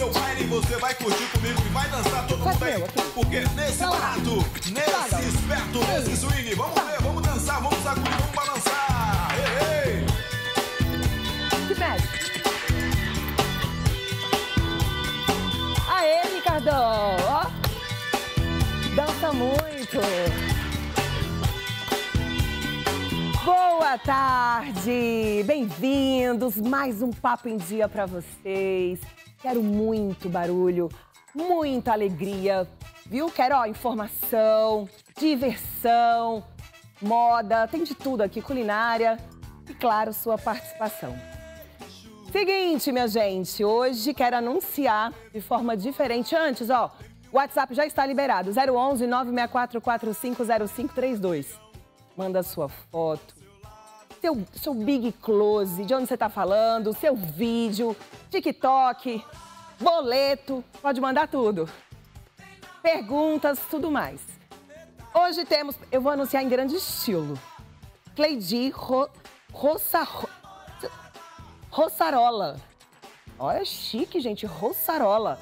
seu baile você vai curtir comigo e vai dançar todo mundo aí. Porque nesse barato, nesse esperto, nesse swing, vamos tá. ver, vamos dançar, vamos sacudir, vamos balançar. Ei, ei. Que mestre. Aê, Ricardão, ó. Dança muito. Boa tarde, bem-vindos. Mais um Papo em Dia para vocês. Quero muito barulho, muita alegria, viu? Quero ó, informação, diversão, moda, tem de tudo aqui, culinária e, claro, sua participação. Seguinte, minha gente, hoje quero anunciar de forma diferente. Antes, ó, o WhatsApp já está liberado, 011 964 450532. Manda sua foto, seu, seu big close, de onde você está falando, seu vídeo, TikTok, boleto, pode mandar tudo. Perguntas, tudo mais. Hoje temos, eu vou anunciar em grande estilo. Cleidi Ro, Roça, Olha, chique, gente, Rossarola.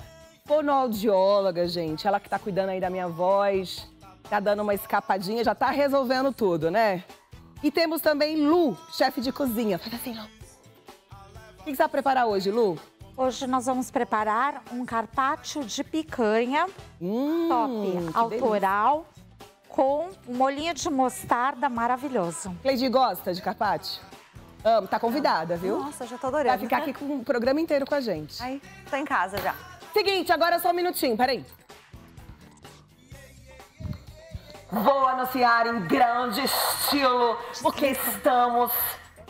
Fonoaudióloga, gente, ela que está cuidando aí da minha voz, tá dando uma escapadinha, já tá resolvendo tudo, né? E temos também Lu, chefe de cozinha. Faz assim, Lu. O que você vai preparar hoje, Lu? Hoje nós vamos preparar um carpaccio de picanha, hum, top, autoral, delícia. com um molhinho de mostarda maravilhoso. Cleide gosta de carpaccio? Amo, tá convidada, viu? Nossa, já tô adorando. Vai ficar né? aqui com o programa inteiro com a gente. Aí, tô em casa já. Seguinte, agora só um minutinho, peraí vou anunciar em grande estilo que estamos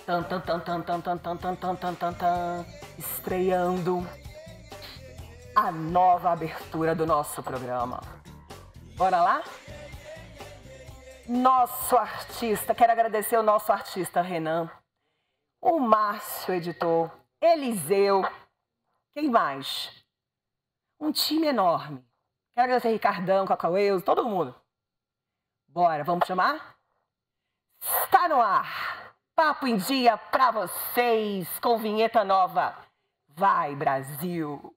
tan, tan, tan, tan, tan, tan, tan, tan, tan, tan, tan, tan, estreando a nova abertura do nosso programa. Bora lá? Nosso artista, quero agradecer o nosso artista Renan, o Márcio, editor, Eliseu, quem mais? Um time enorme. Quero agradecer Ricardão, Cacaueus, todo mundo. Bora, vamos chamar? Está no ar! Papo em dia para vocês com vinheta nova. Vai, Brasil!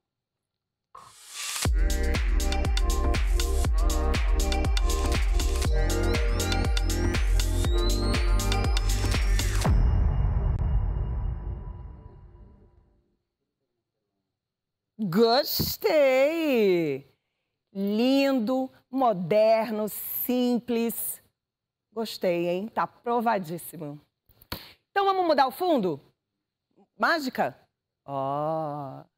Gostei! lindo, moderno, simples. Gostei, hein? Tá provadíssimo. Então vamos mudar o fundo? Mágica? Ó. Oh.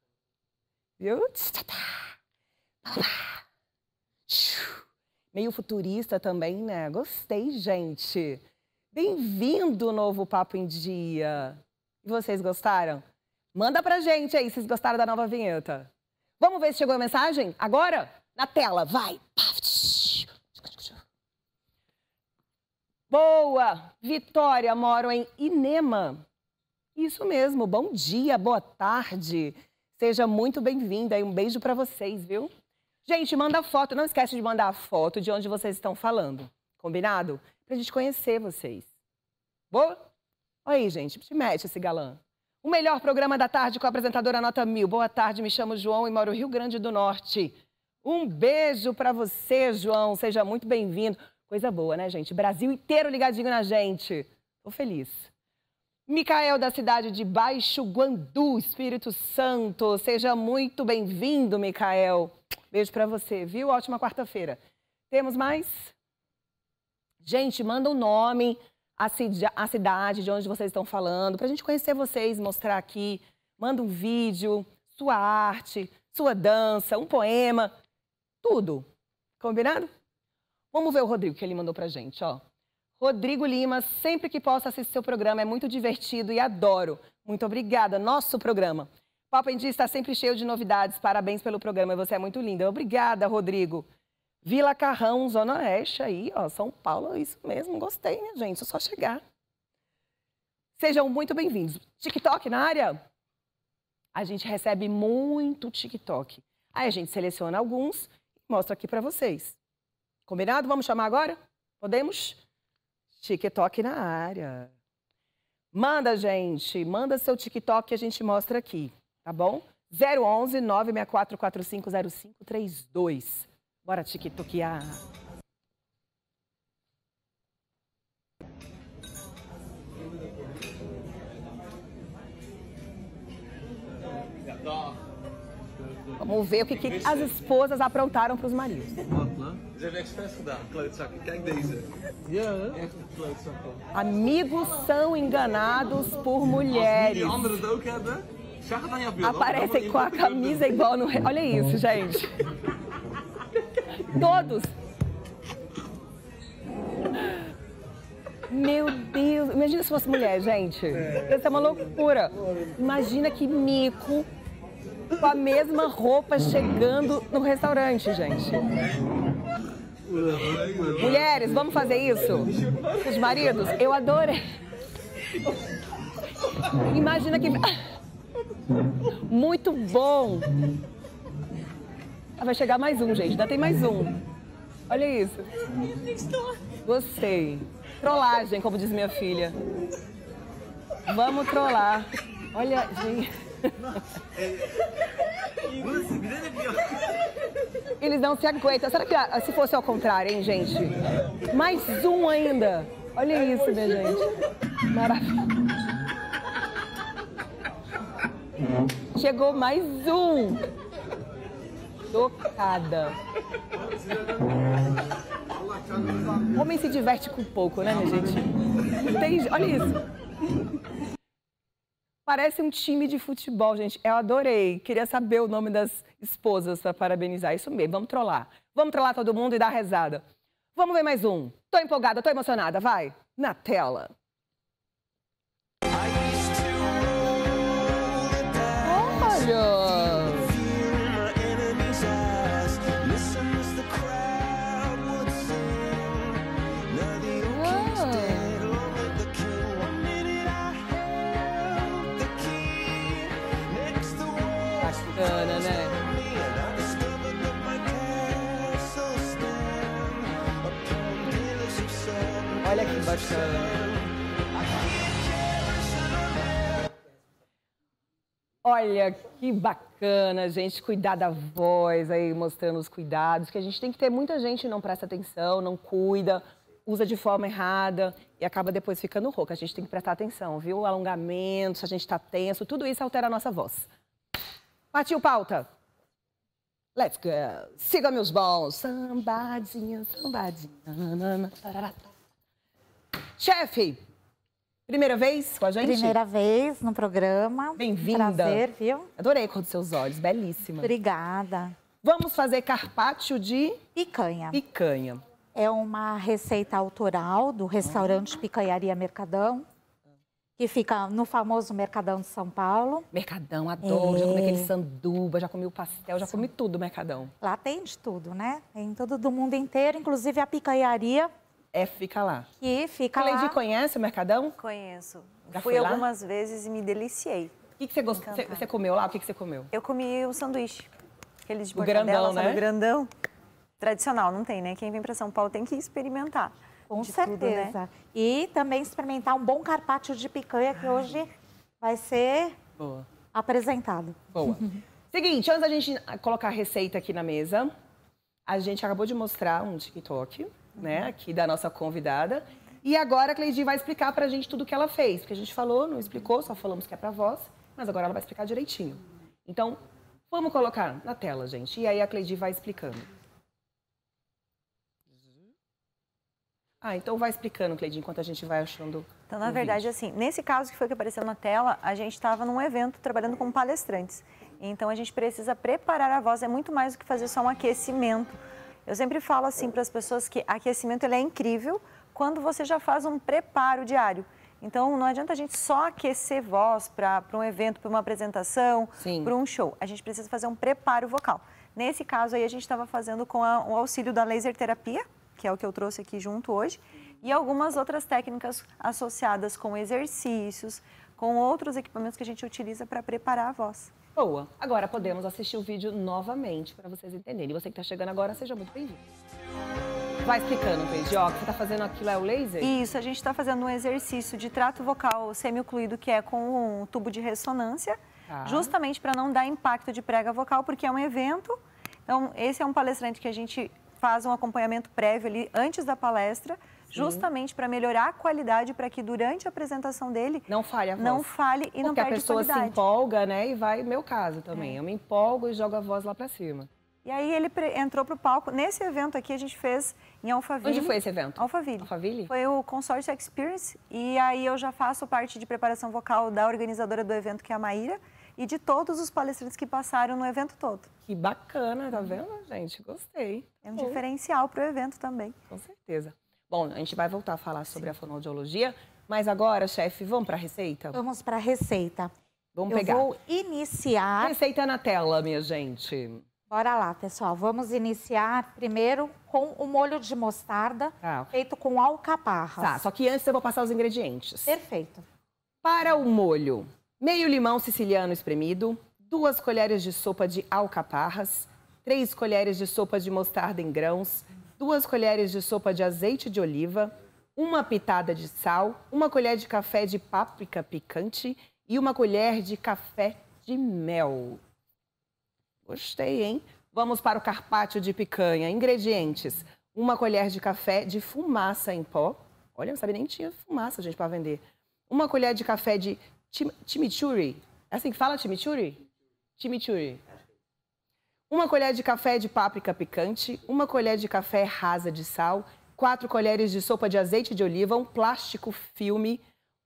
Meio futurista também, né? Gostei, gente. Bem-vindo ao novo Papo em Dia. E vocês gostaram? Manda pra gente aí se vocês gostaram da nova vinheta. Vamos ver se chegou a mensagem agora? na tela, vai. Boa! Vitória, moro em Inema. Isso mesmo, bom dia, boa tarde. Seja muito bem-vinda e um beijo para vocês, viu? Gente, manda foto, não esquece de mandar a foto de onde vocês estão falando, combinado? Pra gente conhecer vocês. Boa? Olha aí, gente, te mete esse galã. O melhor programa da tarde com a apresentadora Nota Mil. Boa tarde, me chamo João e moro no Rio Grande do Norte. Um beijo para você, João. Seja muito bem-vindo. Coisa boa, né, gente? Brasil inteiro ligadinho na gente. Tô feliz. Micael, da cidade de Baixo Guandu, Espírito Santo. Seja muito bem-vindo, Micael. Beijo para você, viu? Ótima quarta-feira. Temos mais? Gente, manda o um nome, a, a cidade de onde vocês estão falando, para a gente conhecer vocês, mostrar aqui. Manda um vídeo, sua arte, sua dança, um poema tudo. Combinado? Vamos ver o Rodrigo que ele mandou pra gente, ó. Rodrigo Lima, sempre que posso assistir seu programa, é muito divertido e adoro. Muito obrigada, nosso programa. Papo em Dia está sempre cheio de novidades. Parabéns pelo programa, você é muito linda. Obrigada, Rodrigo. Vila Carrão, Zona Oeste aí, ó, São Paulo, isso mesmo, gostei, né, gente? É só chegar. Sejam muito bem-vindos. TikTok na área? A gente recebe muito TikTok. Aí a gente seleciona alguns mostro aqui para vocês. Combinado? Vamos chamar agora? Podemos? TikTok na área. Manda, gente, manda seu TikTok e a gente mostra aqui, tá bom? 011 964 450532. Bora TikTokear. Vamos ver o que, que as esposas aprontaram para os maridos. Amigos são enganados por mulheres. Aparecem com a camisa igual no. Olha isso, gente. Todos. Meu Deus, imagina se fosse mulher, gente. Isso é uma loucura. Imagina que mico com a mesma roupa chegando no restaurante, gente. Mulheres, vamos fazer isso? Os maridos, eu adorei. Imagina que. Muito bom! Ah, vai chegar mais um, gente. Ainda tem mais um. Olha isso. Gostei. Trollagem, como diz minha filha. Vamos trollar. Olha, gente. Eles não se aguentam. Será que ah, se fosse ao contrário, hein, gente? Mais um ainda. Olha isso, minha né, gente. Maravilhoso. Chegou mais um. Tocada. O homem se diverte com pouco, né, minha gente? Tem... Olha isso. Parece um time de futebol, gente. Eu adorei. Queria saber o nome das esposas para parabenizar. Isso mesmo, vamos trollar. Vamos trollar todo mundo e dar rezada. Vamos ver mais um. Tô empolgada, tô emocionada, vai. Na tela. Olha! Olha que bacana, gente, cuidar da voz aí, mostrando os cuidados, que a gente tem que ter muita gente não presta atenção, não cuida, usa de forma errada e acaba depois ficando rouca. A gente tem que prestar atenção, viu? Alongamento, se a gente está tenso, tudo isso altera a nossa voz. Partiu pauta. Let's go. Siga meus bons. Sambadinha, sambadinha. Chefe, primeira vez com a gente? Primeira vez no programa. Bem-vinda. Prazer, viu? Adorei a cor dos seus olhos, belíssima. Obrigada. Vamos fazer carpaccio de... Picanha. Picanha. É uma receita autoral do restaurante Picanharia Mercadão, que fica no famoso Mercadão de São Paulo. Mercadão, adoro. É... Já comi é. aquele sanduba, já comi o pastel, já comi tudo Mercadão. Lá tem de tudo, né? Tem tudo do mundo inteiro, inclusive a picanharia F é, fica lá. E fica a Lady lá. conhece o Mercadão? Conheço. Já Fui algumas lá? vezes e me deliciei. O que, que você, gostou? você, você comeu lá? O que, que você comeu? Eu comi um sanduíche. Aquele de o grandão, né? O grandão. Tradicional, não tem, né? Quem vem para São Paulo tem que experimentar. Com de certeza. Tudo, né? E também experimentar um bom carpaccio de picanha que Ai. hoje vai ser Boa. apresentado. Boa. Seguinte, antes da gente colocar a receita aqui na mesa, a gente acabou de mostrar um TikTok né, aqui da nossa convidada. E agora a Cleide vai explicar para a gente tudo o que ela fez, porque a gente falou, não explicou, só falamos que é para voz, mas agora ela vai explicar direitinho. Então, vamos colocar na tela, gente. E aí a Cleide vai explicando. Ah, então vai explicando, Cleide, enquanto a gente vai achando. Então, na um verdade, vídeo. assim, nesse caso que foi que apareceu na tela, a gente estava num evento trabalhando com palestrantes. Então, a gente precisa preparar a voz, é muito mais do que fazer só um aquecimento. Eu sempre falo assim para as pessoas que aquecimento ele é incrível quando você já faz um preparo diário. Então, não adianta a gente só aquecer voz para um evento, para uma apresentação, para um show. A gente precisa fazer um preparo vocal. Nesse caso aí, a gente estava fazendo com a, o auxílio da laser terapia, que é o que eu trouxe aqui junto hoje, e algumas outras técnicas associadas com exercícios, com outros equipamentos que a gente utiliza para preparar a voz boa. Agora podemos assistir o vídeo novamente para vocês entenderem. E você que está chegando agora, seja muito bem-vindo. Vai explicando, Peide, O que você tá fazendo aquilo é o laser? Isso, a gente está fazendo um exercício de trato vocal semi-ocluído, que é com um tubo de ressonância, tá. justamente para não dar impacto de prega vocal, porque é um evento. Então, esse é um palestrante que a gente faz um acompanhamento prévio ali antes da palestra, justamente para melhorar a qualidade, para que durante a apresentação dele não falhe a voz. Não falhe e Porque não perde a pessoa qualidade. se empolga, né? E vai, meu caso também. É. Eu me empolgo e jogo a voz lá para cima. E aí ele entrou para o palco. Nesse evento aqui a gente fez em Alphaville. Onde foi esse evento? Alphaville. Alphaville? Foi o Consórcio Experience. E aí eu já faço parte de preparação vocal da organizadora do evento, que é a Maíra, e de todos os palestrantes que passaram no evento todo. Que bacana, tá vendo, gente? Gostei. É um tá Bom. diferencial para o evento também. Com certeza. Bom, a gente vai voltar a falar sobre Sim. a fonoaudiologia, mas agora, chefe, vamos para a receita? Vamos para a receita. Vamos Eu pegar. Eu vou iniciar... Receita na tela, minha gente. Bora lá, pessoal. Vamos iniciar primeiro com o molho de mostarda ah. feito com alcaparra. Tá, só que antes eu vou passar os ingredientes. Perfeito. Para o molho, meio limão siciliano espremido, duas colheres de sopa de alcaparras, três colheres de sopa de mostarda em grãos, duas colheres de sopa de azeite de oliva, uma pitada de sal, uma colher de café de páprica picante e uma colher de café de mel. Gostei, hein? Vamos para o carpaccio de picanha. Ingredientes: uma colher de café de fumaça em pó. Olha, não sabia nem tinha fumaça, gente, para vender. Uma colher de café de chimichurri. É assim que fala chimichurri? Chimichurri uma colher de café de páprica picante, uma colher de café rasa de sal, quatro colheres de sopa de azeite de oliva, um plástico filme,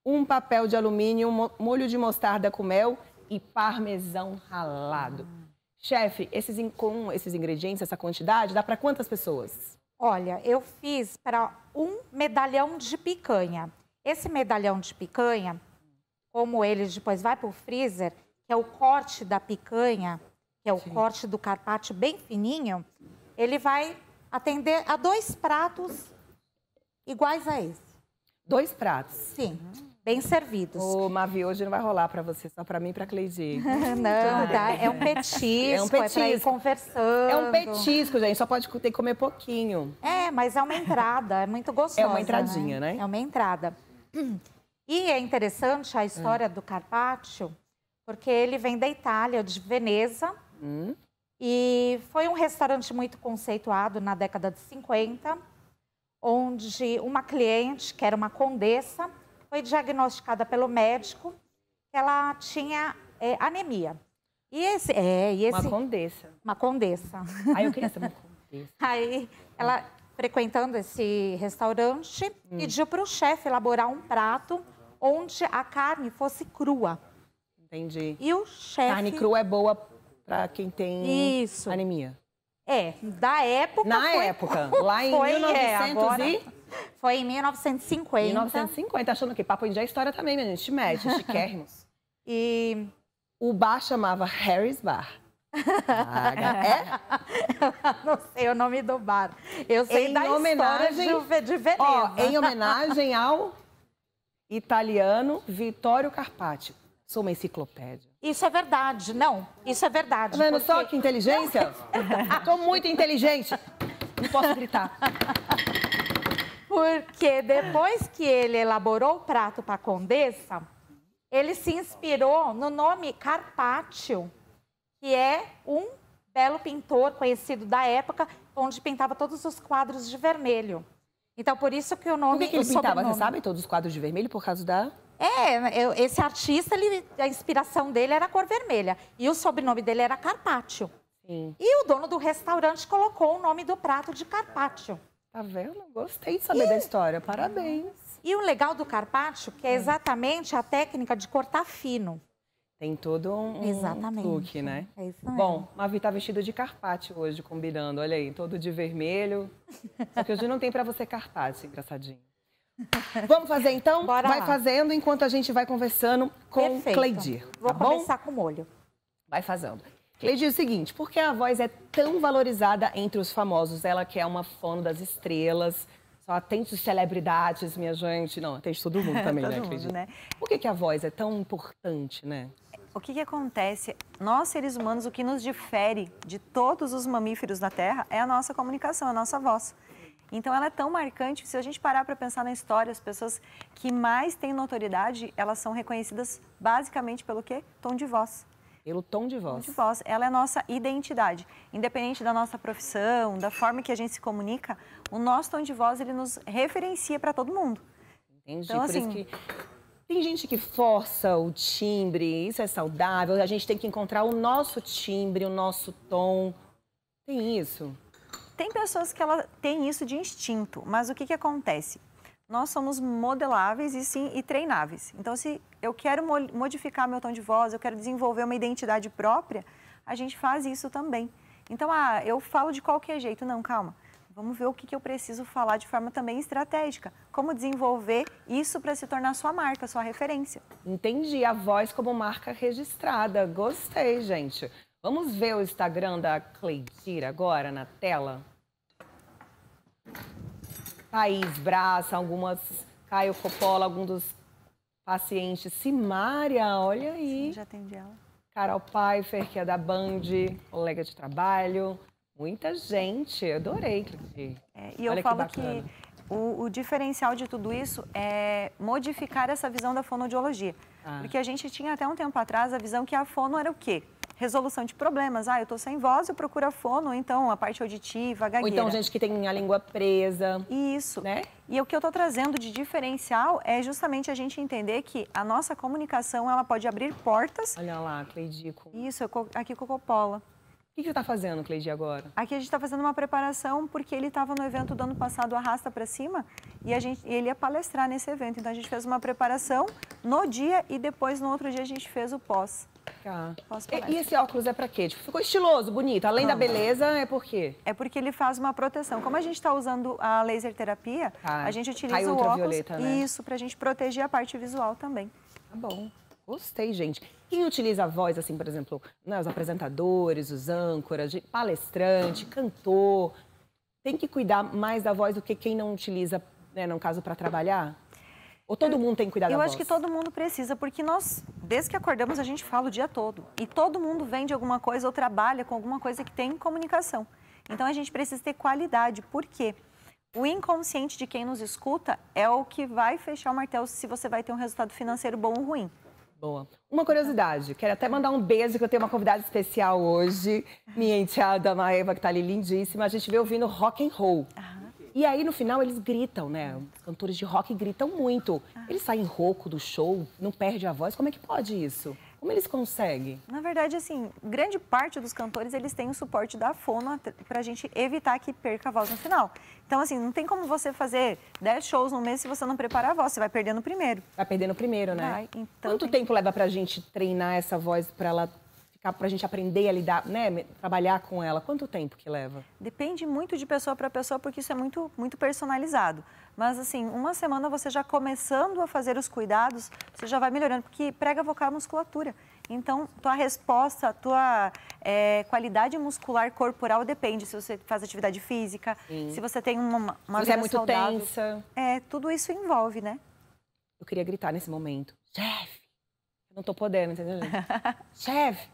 um papel de alumínio, um molho de mostarda com mel e parmesão ralado. Chefe, esses, com esses ingredientes, essa quantidade, dá para quantas pessoas? Olha, eu fiz para um medalhão de picanha. Esse medalhão de picanha, como ele depois vai para o freezer, que é o corte da picanha, que é o Sim. corte do carpaccio bem fininho, ele vai atender a dois pratos iguais a esse. Dois pratos? Sim. Uhum. Bem servidos. Ô, Mavi, hoje não vai rolar para você, só para mim e para Cleide. não, é, é um petisco, é um petisco. É ir conversando. É um petisco, gente, só pode ter que comer pouquinho. É, mas é uma entrada, é muito gostoso. É uma né? entradinha, né? né? É uma entrada. E é interessante a história hum. do carpaccio, porque ele vem da Itália, de Veneza, Hum? E foi um restaurante muito conceituado na década de 50, onde uma cliente, que era uma condessa, foi diagnosticada pelo médico que ela tinha é, anemia. E esse, é, e esse... Uma condessa. Uma condessa. Aí ah, eu queria ser uma condessa. Aí ela, frequentando esse restaurante, hum. pediu para o chefe elaborar um prato onde a carne fosse crua. Entendi. E o chefe... Carne crua é boa para quem tem Isso. anemia. É, da época. Na foi... época, lá em foi, 1900 é, agora... e... Foi em 1950. 1950, achando que papo de é história também, minha gente. Mete, chiquérrimos. e o bar chamava Harry's Bar. é? Não sei o nome do bar. Eu sei em da homenagem, história de Veneza. Ó, em homenagem ao italiano Vittorio Carpaccio. Sou uma enciclopédia. Isso é verdade, não. Isso é verdade. Tá vendo porque... só que inteligência? Estou ah, muito inteligente. Não posso gritar. Porque depois que ele elaborou o prato para a condessa, ele se inspirou no nome Carpaccio, que é um belo pintor conhecido da época, onde pintava todos os quadros de vermelho. Então, por isso que o nome... Por que, que ele pintava? Sobrenome... Você sabe todos os quadros de vermelho por causa da... É, eu, esse artista, ele, a inspiração dele era a cor vermelha. E o sobrenome dele era Carpaccio. Sim. E o dono do restaurante colocou o nome do prato de Carpaccio. Tá vendo? Gostei de saber e... da história. Parabéns. E o legal do Carpaccio, que é hum. exatamente a técnica de cortar fino. Tem todo um, Exatamente. look, né? É isso mesmo. Bom, Mavi tá vestida de carpaccio hoje, combinando. Olha aí, todo de vermelho. Só que hoje não tem para você carpaccio, engraçadinho. Vamos fazer então? Bora vai lá. fazendo enquanto a gente vai conversando com Perfeito. Cleidir. Tá Vou tá começar bom? com molho. Vai fazendo. Cleidir, é o seguinte, por que a voz é tão valorizada entre os famosos? Ela que é uma fono das estrelas, só atende os celebridades, minha gente. Não, atende todo mundo também, todo né, Cleidir? Né? Por que, que a voz é tão importante, né? O que, que acontece? Nós, seres humanos, o que nos difere de todos os mamíferos da Terra é a nossa comunicação, a nossa voz. Então ela é tão marcante, se a gente parar para pensar na história, as pessoas que mais têm notoriedade, elas são reconhecidas basicamente pelo quê? Tom de voz. Pelo tom de voz. Tom de voz. Ela é a nossa identidade. Independente da nossa profissão, da forma que a gente se comunica, o nosso tom de voz, ele nos referencia para todo mundo. Entendi. Então, Por assim, que... Tem gente que força o timbre, isso é saudável. A gente tem que encontrar o nosso timbre, o nosso tom. Tem isso? Tem pessoas que ela tem isso de instinto, mas o que, que acontece? Nós somos modeláveis e sim e treináveis. Então, se eu quero modificar meu tom de voz, eu quero desenvolver uma identidade própria, a gente faz isso também. Então, ah, eu falo de qualquer jeito. Não, calma. Vamos ver o que, que eu preciso falar de forma também estratégica. Como desenvolver isso para se tornar sua marca, sua referência. Entendi. A voz como marca registrada. Gostei, gente. Vamos ver o Instagram da Cleitira agora na tela? Thaís Braça, algumas. Caio Coppola, algum dos pacientes. Simária, olha aí. Sim, já atendi ela. Carol Pfeiffer, que é da Band, colega de trabalho. Muita gente, adorei, É, e eu olha falo que, que o, o, diferencial de tudo isso é modificar essa visão da fonodiologia, ah. Porque a gente tinha até um tempo atrás a visão que a fono era o quê? resolução de problemas. Ah, eu estou sem voz, eu procuro a fono, então a parte auditiva, a gagueira. Ou então gente que tem a língua presa. Isso. Né? E o que eu estou trazendo de diferencial é justamente a gente entender que a nossa comunicação, ela pode abrir portas. Olha lá, que ridículo. Isso, aqui com Copola que você está fazendo, Cleide, agora? Aqui a gente está fazendo uma preparação porque ele estava no evento do ano passado Arrasta para Cima e a gente, ele ia palestrar nesse evento. Então a gente fez uma preparação no dia e depois no outro dia a gente fez o pós. Tá. E, e, esse óculos é para quê? Tipo, ficou estiloso, bonito. Além Não, da beleza, é por quê? É porque ele faz uma proteção. Como a gente está usando a laser terapia, tá. a gente utiliza o óculos né? isso para a gente proteger a parte visual também. Tá bom. Gostei, gente. Quem utiliza a voz, assim, por exemplo, né, os apresentadores, os âncoras, palestrante, cantor, tem que cuidar mais da voz do que quem não utiliza, né, no caso, para trabalhar? Ou todo eu, mundo tem que cuidar da voz? Eu acho que todo mundo precisa, porque nós, desde que acordamos, a gente fala o dia todo. E todo mundo vende alguma coisa ou trabalha com alguma coisa que tem comunicação. Então a gente precisa ter qualidade. Por quê? O inconsciente de quem nos escuta é o que vai fechar o martelo se você vai ter um resultado financeiro bom ou ruim. Boa. Uma curiosidade, quero até mandar um beijo, que eu tenho uma convidada especial hoje, minha enteada Maeva, que está ali lindíssima. A gente veio ouvindo rock and roll. E aí, no final, eles gritam, né? Os cantores de rock gritam muito. Ah. Eles saem rouco do show, não perde a voz. Como é que pode isso? Como eles conseguem? Na verdade, assim, grande parte dos cantores, eles têm o suporte da fono pra gente evitar que perca a voz no final. Então, assim, não tem como você fazer 10 shows no mês se você não preparar a voz, você vai perder no primeiro. Vai perder no primeiro, né? Vai, então Quanto tem... tempo leva pra gente treinar essa voz pra ela para a gente aprender a lidar, né, trabalhar com ela? Quanto tempo que leva? Depende muito de pessoa para pessoa, porque isso é muito, muito personalizado. Mas, assim, uma semana você já começando a fazer os cuidados, você já vai melhorando, porque prega vocal a musculatura. Então, tua resposta, tua é, qualidade muscular corporal depende se você faz atividade física, Sim. se você tem uma, uma é vida é muito saudável. tensa. É, tudo isso envolve, né? Eu queria gritar nesse momento. Chefe! Não tô podendo, entendeu? Chefe!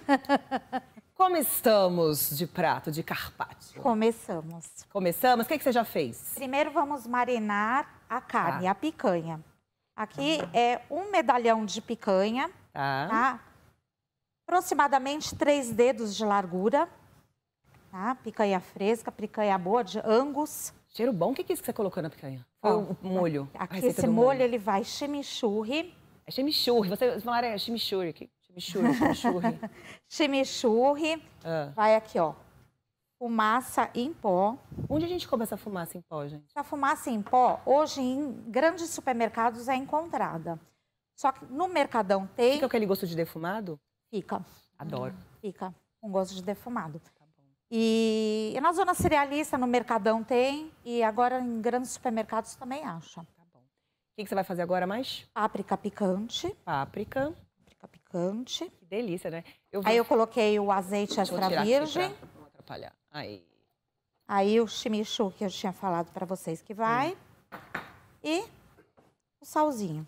Como estamos de prato, de carpaccio? Começamos. Começamos? O que, é que você já fez? Primeiro vamos marinar a carne, tá. a picanha. Aqui tá. é um medalhão de picanha, tá. tá? Aproximadamente três dedos de largura, tá? Picanha fresca, picanha boa, de angus. Cheiro bom, o que é que você colocou na picanha? Bom, o molho? Aqui esse molho, molho, ele vai chimichurri. É chimichurri, vocês falaram ah, é chimichurri. Chimichurri, chimichurri. chimichurri. Ah. Vai aqui, ó. Fumaça em pó. Onde a gente compra essa fumaça em pó, gente? Essa fumaça em pó, hoje em grandes supermercados é encontrada. Só que no Mercadão tem. Fica aquele gosto de defumado? Fica. Adoro. Fica. Um gosto de defumado. Tá e, e na zona cerealista, no Mercadão tem, e agora em grandes supermercados também acha. Tá bom. O que, que você vai fazer agora mais? Páprica picante. Páprica crocante. Que delícia, né? Eu Aí eu coloquei o azeite extra virgem. Não atrapalhar. Aí. Aí o chimichu que eu tinha falado para vocês que vai. Hum. E o salzinho.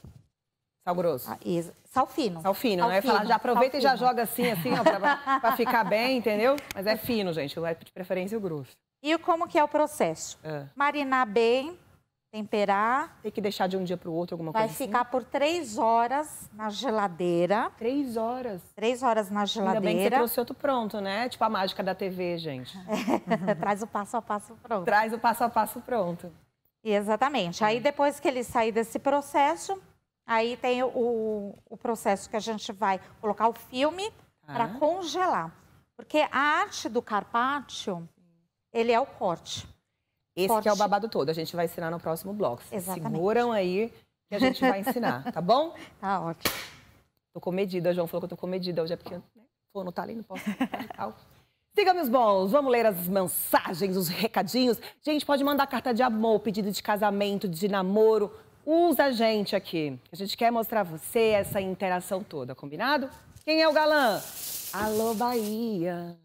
Sal grosso. Ah, e sal fino. Sal fino, sal né? Fino, falar, já aproveita e já joga assim, assim, ó, pra, pra, ficar bem, entendeu? Mas é fino, gente. é de preferência o grosso. E como que é o processo? É. Marinar bem temperar. Tem que deixar de um dia para o outro alguma vai coisa. Vai assim? ficar assim? por três horas na geladeira. Três horas. Três horas na geladeira. Ainda bem que você trouxe outro pronto, né? Tipo a mágica da TV, gente. É, traz o passo a passo pronto. Traz o passo a passo pronto. Exatamente. Aí depois que ele sair desse processo, aí tem o, o processo que a gente vai colocar o filme ah. para congelar. Porque a arte do carpaccio, ele é o corte. Esse Forte. que é o babado todo. A gente vai ensinar no próximo bloco. Exatamente. Seguram aí que a gente vai ensinar, tá bom? Tá ótimo. Tô comedida, medida. João falou que eu tô comedida hoje, é porque né, não tá ali, não posso. Tal. Siga, meus bons, vamos ler as mensagens, os recadinhos. Gente, pode mandar carta de amor, pedido de casamento, de namoro. Usa a gente aqui. A gente quer mostrar a você essa interação toda, combinado? Quem é o galã? Alô, Bahia!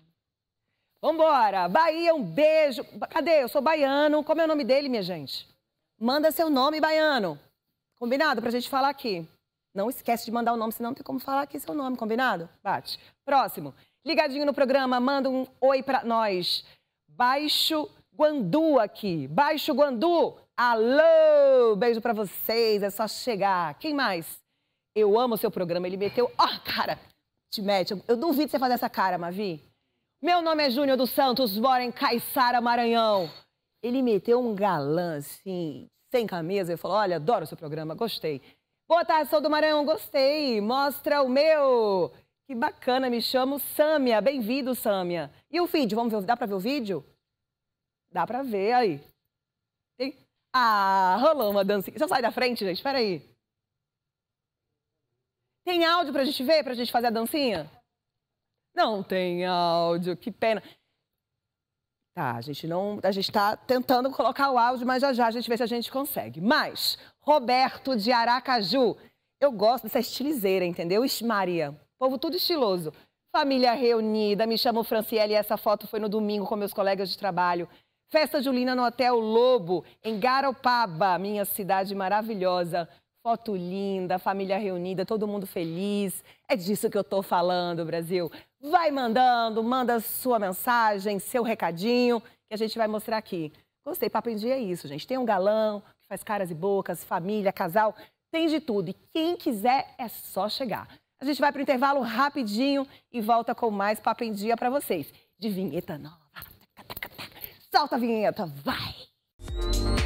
Vambora! Bahia, um beijo. Cadê? Eu sou baiano. Como é o nome dele, minha gente? Manda seu nome, baiano. Combinado? Pra gente falar aqui. Não esquece de mandar o nome, senão não tem como falar aqui seu nome, combinado? Bate. Próximo. Ligadinho no programa, manda um oi pra nós. Baixo Guandu aqui. Baixo Guandu. Alô! Beijo pra vocês, é só chegar. Quem mais? Eu amo o seu programa. Ele meteu. Ó, oh, cara! Te mete. Eu duvido você fazer essa cara, Mavi. Meu nome é Júnior dos Santos, moro em Caiçara, Maranhão. Ele meteu um galã, assim, sem camisa, e falou: Olha, adoro seu programa, gostei. Boa tarde, sou do Maranhão, gostei. Mostra o meu. Que bacana, me chamo Sâmia. Bem-vindo, Sâmia. E o vídeo, vamos ver, dá pra ver o vídeo? Dá pra ver aí. Ah, rolou uma dancinha. Só sai da frente, gente, espera aí. Tem áudio pra gente ver, pra gente fazer a dancinha? Não tem áudio, que pena. Tá, a gente não. A gente está tentando colocar o áudio, mas já já a gente vê se a gente consegue. Mas, Roberto de Aracaju, eu gosto dessa estilizeira, entendeu? Maria, povo tudo estiloso. Família reunida, me chamo Franciele e essa foto foi no domingo com meus colegas de trabalho. Festa Julina no Hotel Lobo, em Garopaba, minha cidade maravilhosa. Foto linda, família reunida, todo mundo feliz. É disso que eu tô falando, Brasil. Vai mandando, manda sua mensagem, seu recadinho, que a gente vai mostrar aqui. Gostei, Papo em Dia é isso, gente. Tem um galão que faz caras e bocas, família, casal, tem de tudo. E quem quiser é só chegar. A gente vai pro intervalo rapidinho e volta com mais Papo em Dia para vocês. De vinheta nova. Solta a vinheta, vai!